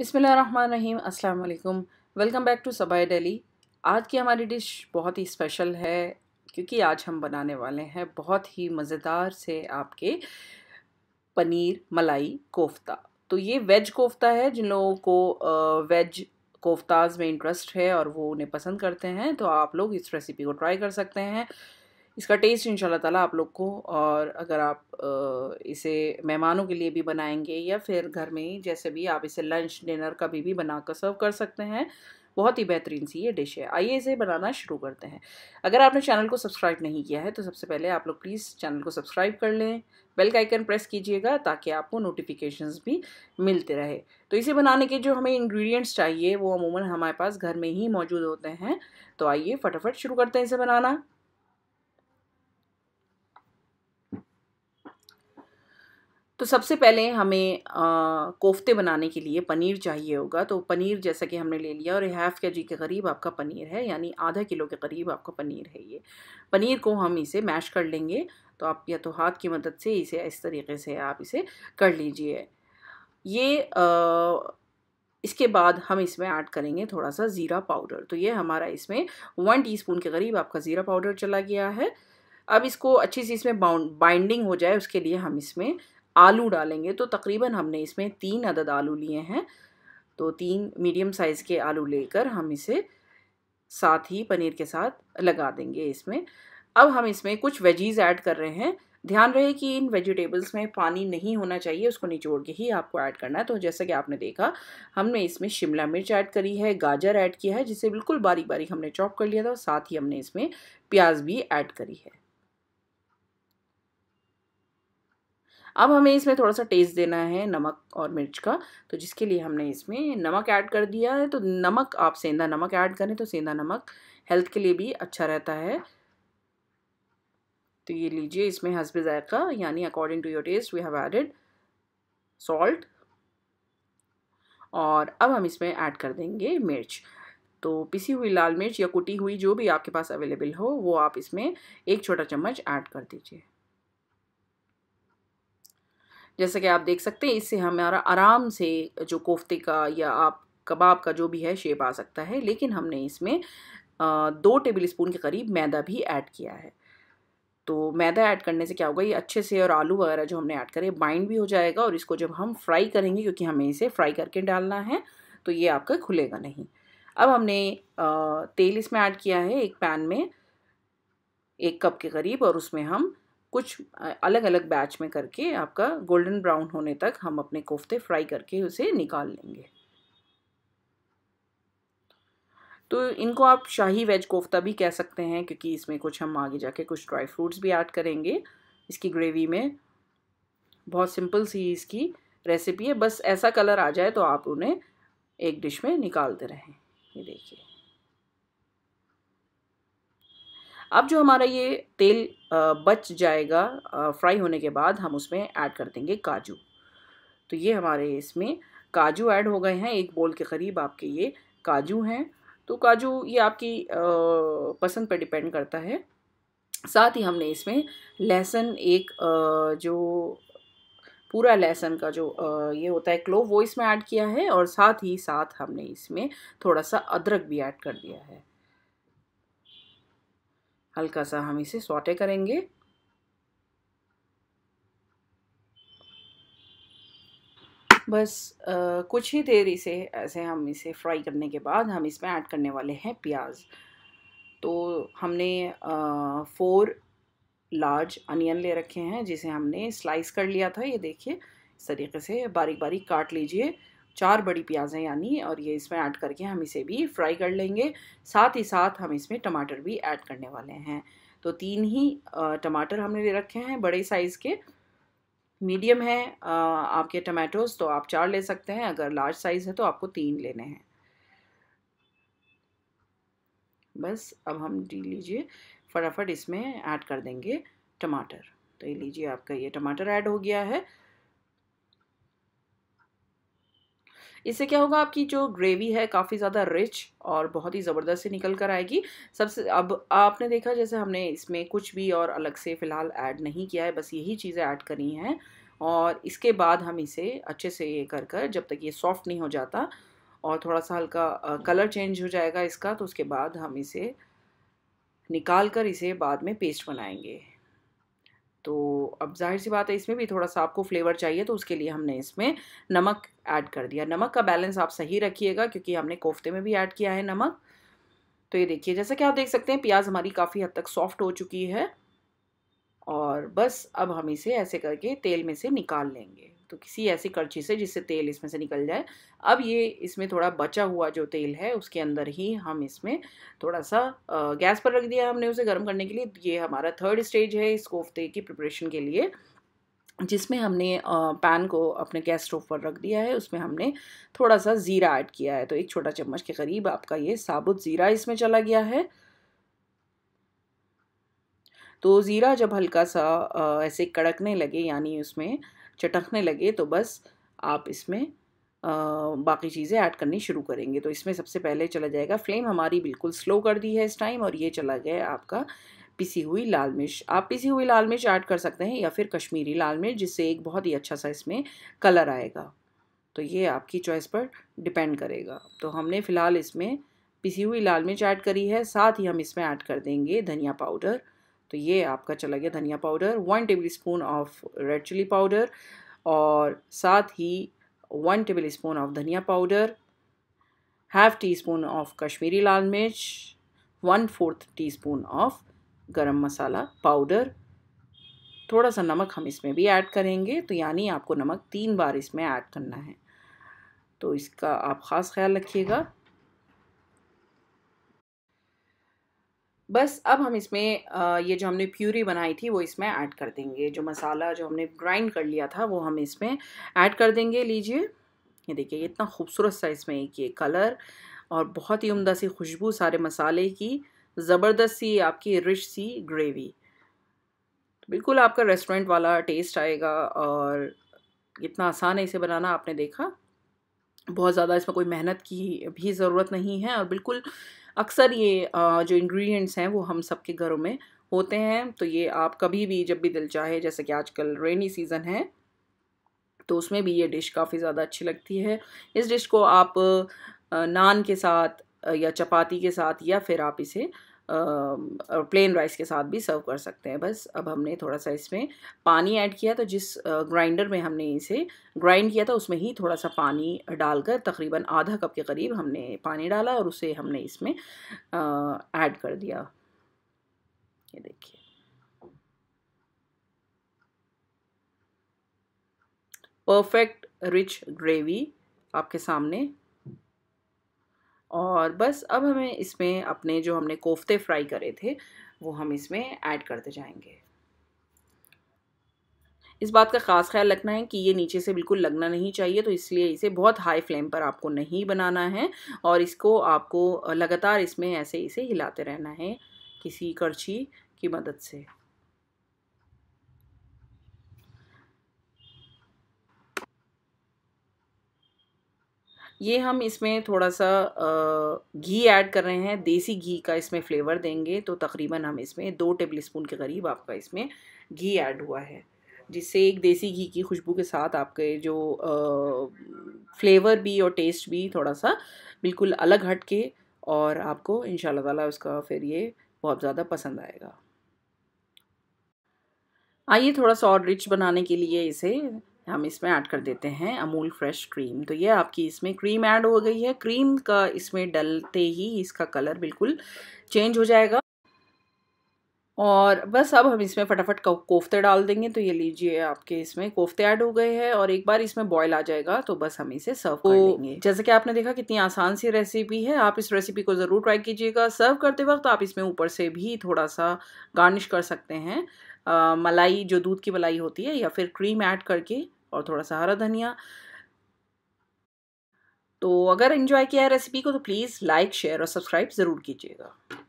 बिसमीम् अस्सलाम वालेकुम welcome back to Sabai daily आज की हमारी डिश बहुत ही स्पेशल है क्योंकि आज हम बनाने वाले हैं बहुत ही मज़ेदार से आपके पनीर मलाई कोफ्ता तो ये वेज कोफ्ता है जिन लोगों को वेज कोफ्ताज़ में इंटरेस्ट है और वो उन्हें पसंद करते हैं तो आप लोग इस रेसिपी को ट्राई कर सकते हैं इसका टेस्ट इन ताला आप लोग को और अगर आप इसे मेहमानों के लिए भी बनाएंगे या फिर घर में ही जैसे भी आप इसे लंच डिनर कभी भी बना कर सर्व कर सकते हैं बहुत ही बेहतरीन सी ये डिश है आइए इसे बनाना शुरू करते हैं अगर आपने चैनल को सब्सक्राइब नहीं किया है तो सबसे पहले आप लोग प्लीज़ चैनल को सब्सक्राइब कर लें बेल का आइकन प्रेस कीजिएगा ताकि आपको नोटिफिकेशंस भी मिलते रहे तो इसे बनाने के जो हमें इंग्रेडिएंट्स चाहिए वो अमूमन हमारे पास घर में ही मौजूद होते हैं तो आइए फटाफट शुरू करते हैं इसे बनाना तो सबसे पहले हमें आ, कोफ्ते बनाने के लिए पनीर चाहिए होगा तो पनीर जैसा कि हमने ले लिया और हाफ के जी के करीब आपका पनीर है यानी आधा किलो के करीब आपका पनीर है ये पनीर को हम इसे मैश कर लेंगे तो आप या तो हाथ की मदद से इसे इस तरीके से आप इसे कर लीजिए ये आ, इसके बाद हम इसमें ऐड करेंगे थोड़ा सा ज़ीरा पाउडर तो ये हमारा इसमें वन टीस्पून के करीब आपका ज़ीरा पाउडर चला गया है अब इसको अच्छी सी इसमें बाउंड बाइंडिंग हो जाए उसके लिए हम इसमें आलू डालेंगे तो तकरीबन हमने इसमें तीन अदद आलू लिए हैं तो तीन मीडियम साइज़ के आलू लेकर हम इसे साथ ही पनीर के साथ लगा देंगे इसमें अब हम इसमें कुछ वेजीज़ ऐड कर रहे हैं ध्यान रहे कि इन वेजिटेबल्स में पानी नहीं होना चाहिए उसको निचोड़ के ही आपको ऐड करना है तो जैसा कि आपने देखा हमने इसमें शिमला मिर्च ऐड करी है गाजर ऐड किया है जिसे बिल्कुल बारीक बारीक हमने चॉप कर लिया था और साथ ही हमने इसमें प्याज भी ऐड करी है अब हमें इसमें थोड़ा सा टेस्ट देना है नमक और मिर्च का तो जिसके लिए हमने इसमें नमक ऐड कर दिया है तो नमक आप सेंधा नमक ऐड करें तो सेंधा नमक हेल्थ के लिए भी अच्छा रहता है तो ये लीजिए इसमें हसब ज़ायक़ा यानी according to your taste we have added salt और अब हम इसमें ऐड कर देंगे मिर्च तो पिसी हुई लाल मिर्च या कुटी हुई जो भी आपके पास अवेलेबल हो वो आप इसमें एक छोटा चम्मच ऐड कर दीजिए जैसा कि आप देख सकते हैं इससे हमारा आराम से जो कोफ्ते का या आप कबाब का जो भी है शेप आ सकता है लेकिन हमने इसमें दो टेबल स्पून के करीब मैदा भी ऐड किया है तो मैदा ऐड करने से क्या होगा ये अच्छे से और आलू वगैरह जो हमने ऐड करे बाइंड भी हो जाएगा और इसको जब हम फ्राई करेंगे क्योंकि हमें इसे फ्राई करके डालना है तो ये आपका खुलेगा नहीं अब हमने तेल इसमें ऐड किया है एक पैन में एक कप के करीब और उसमें हम कुछ अलग अलग बैच में करके आपका गोल्डन ब्राउन होने तक हम अपने कोफ्ते फ्राई करके उसे निकाल लेंगे तो इनको आप शाही वेज कोफ्ता भी कह सकते हैं क्योंकि इसमें कुछ हम आगे जाके कुछ ड्राई फ्रूट्स भी ऐड करेंगे इसकी ग्रेवी में बहुत सिंपल सी इसकी रेसिपी है बस ऐसा कलर आ जाए तो आप उन्हें एक डिश में निकालते रहें ये देखिए अब जो हमारा ये तेल बच जाएगा फ्राई होने के बाद हम उसमें ऐड कर देंगे काजू तो ये हमारे इसमें काजू ऐड हो गए हैं एक बोल के करीब आपके ये काजू हैं तो काजू ये आपकी पसंद पर डिपेंड करता है साथ ही हमने इसमें लहसुन एक जो पूरा लहसुन का जो ये होता है क्लोव वो इसमें ऐड किया है और साथ ही साथ हमने इसमें थोड़ा सा अदरक भी ऐड कर दिया है हल्का सा हम इसे सॉटे करेंगे बस आ, कुछ ही देर इसे ऐसे हम इसे फ्राई करने के बाद हम इसमें ऐड करने वाले हैं प्याज तो हमने आ, फोर लार्ज अनियन ले रखे हैं जिसे हमने स्लाइस कर लिया था ये देखिए इस तरीके से बारीक बारीक काट लीजिए चार बड़ी प्याज़ें यानी और ये इसमें ऐड करके हम इसे भी फ्राई कर लेंगे साथ ही साथ हम इसमें टमाटर भी ऐड करने वाले हैं तो तीन ही टमाटर हमने ले रखे हैं बड़े साइज़ के मीडियम है आपके टमाटोज़ तो आप चार ले सकते हैं अगर लार्ज साइज़ है तो आपको तीन लेने हैं बस अब हम लीजिए फटाफट इसमें ऐड कर देंगे टमाटर तो ये लीजिए आपका ये टमाटर ऐड हो गया है इससे क्या होगा आपकी जो ग्रेवी है काफ़ी ज़्यादा रिच और बहुत ही ज़बरदस्त से निकल कर आएगी सबसे अब आपने देखा जैसे हमने इसमें कुछ भी और अलग से फ़िलहाल ऐड नहीं किया है बस यही चीज़ें ऐड करनी हैं और इसके बाद हम इसे अच्छे से ये कर कर जब तक ये सॉफ्ट नहीं हो जाता और थोड़ा सा हल्का कलर चेंज हो जाएगा इसका तो उसके बाद हम इसे निकाल कर इसे बाद में पेस्ट बनाएंगे तो अब जाहिर सी बात है इसमें भी थोड़ा सा आपको फ्लेवर चाहिए तो उसके लिए हमने इसमें नमक ऐड कर दिया नमक का बैलेंस आप सही रखिएगा क्योंकि हमने कोफ्ते में भी ऐड किया है नमक तो ये देखिए जैसा कि आप देख सकते हैं प्याज हमारी काफ़ी हद तक सॉफ्ट हो चुकी है और बस अब हम इसे ऐसे करके तेल में से निकाल लेंगे तो किसी ऐसी करछी से जिससे तेल इसमें से निकल जाए अब ये इसमें थोड़ा बचा हुआ जो तेल है उसके अंदर ही हम इसमें थोड़ा सा गैस पर रख दिया हमने उसे गर्म करने के लिए ये हमारा थर्ड स्टेज है इस कोफ्ते की प्रिपरेशन के लिए जिसमें हमने पैन को अपने गैस स्टोव पर रख दिया है उसमें हमने थोड़ा सा ज़ीरा ऐड किया है तो एक छोटा चम्मच के करीब आपका ये साबुत ज़ीरा इसमें चला गया है तो ज़ीरा जब हल्का सा ऐसे कड़कने लगे यानी उसमें चटकने लगे तो बस आप इसमें बाकी चीज़ें ऐड करनी शुरू करेंगे तो इसमें सबसे पहले चला जाएगा फ्लेम हमारी बिल्कुल स्लो कर दी है इस टाइम और ये चला गया आपका पिसी हुई लाल मिर्च आप पिसी हुई लाल मिर्च ऐड कर सकते हैं या फिर कश्मीरी लाल मिर्च जिससे एक बहुत ही अच्छा सा इसमें कलर आएगा तो ये आपकी चॉइस पर डिपेंड करेगा तो हमने फ़िलहाल इसमें पिसी हुई लाल मिर्च ऐड करी है साथ ही हम इसमें ऐड कर देंगे धनिया पाउडर तो ये आपका चला गया धनिया powder one tablespoon of red chilli powder और साथ ही वन टेबल स्पून ऑफ धनिया powder half teaspoon of Kashmiri लाल मिर्च one fourth teaspoon of garam masala powder थोड़ा सा नमक हम इसमें भी ऐड करेंगे तो यानी आपको नमक तीन बार इसमें ऐड करना है तो इसका आप ख़ास ख्याल रखिएगा बस अब हम इसमें ये जो हमने प्यूरी बनाई थी वो इसमें ऐड कर देंगे जो मसाला जो हमने ग्राइंड कर लिया था वो हम इसमें ऐड कर देंगे लीजिए ये देखिए इतना खूबसूरत सा इसमें एक ये कलर और बहुत ही उमदा सी खुशबू सारे मसाले की ज़बरदस्त सी आपकी रिच सी ग्रेवी बिल्कुल आपका रेस्टोरेंट वाला टेस्ट आएगा और इतना आसान है इसे बनाना आपने देखा बहुत ज़्यादा इसमें कोई मेहनत की भी ज़रूरत नहीं है और बिल्कुल अक्सर ये जो इंग्रेडिएंट्स हैं वो हम सबके घरों में होते हैं तो ये आप कभी भी जब भी दिल चाहे जैसे कि आजकल रेनी सीज़न है तो उसमें भी ये डिश काफ़ी ज़्यादा अच्छी लगती है इस डिश को आप नान के साथ या चपाती के साथ या फिर आप इसे प्लेन राइस के साथ भी सर्व कर सकते हैं बस अब हमने थोड़ा सा इसमें पानी ऐड किया तो जिस ग्राइंडर में हमने इसे ग्राइंड किया था उसमें ही थोड़ा सा पानी डालकर तकरीबन आधा कप के करीब हमने पानी डाला और उसे हमने इसमें ऐड कर दिया ये देखिए परफेक्ट रिच ग्रेवी आपके सामने और बस अब हमें इसमें अपने जो हमने कोफ्ते फ्राई करे थे वो हम इसमें ऐड करते जाएंगे इस बात का ख़ास ख्याल रखना है कि ये नीचे से बिल्कुल लगना नहीं चाहिए तो इसलिए इसे बहुत हाई फ्लेम पर आपको नहीं बनाना है और इसको आपको लगातार इसमें ऐसे इसे हिलाते रहना है किसी करछी की मदद से ये हम इसमें थोड़ा सा घी ऐड कर रहे हैं देसी घी का इसमें फ्लेवर देंगे तो तकरीबन हम इसमें दो टेबल स्पून के करीब आपका इसमें घी ऐड हुआ है जिससे एक देसी घी की खुशबू के साथ आपके जो फ्लेवर भी और टेस्ट भी थोड़ा सा बिल्कुल अलग हट के और आपको इन ताला उसका फिर ये बहुत ज़्यादा पसंद आएगा आइए थोड़ा सा और रिच बनाने के लिए इसे हम इसमें ऐड कर देते हैं अमूल फ्रेश क्रीम तो ये आपकी इसमें क्रीम ऐड हो गई है क्रीम का इसमें डलते ही इसका कलर बिल्कुल चेंज हो जाएगा और बस अब हम इसमें फटाफट कोफ्ते डाल देंगे तो ये लीजिए आपके इसमें कोफ्ते ऐड हो गए हैं और एक बार इसमें बॉयल आ जाएगा तो बस हम इसे सर्व तो कर लेंगे जैसे कि आपने देखा कितनी आसान सी रेसिपी है आप इस रेसिपी को ज़रूर ट्राई कीजिएगा सर्व करते वक्त आप इसमें ऊपर से भी थोड़ा सा गार्निश कर सकते हैं आ, मलाई जो दूध की मलाई होती है या फिर क्रीम ऐड करके और थोड़ा सा हरा धनिया तो अगर इन्जॉय किया है रेसिपी को तो प्लीज़ लाइक शेयर और सब्सक्राइब ज़रूर कीजिएगा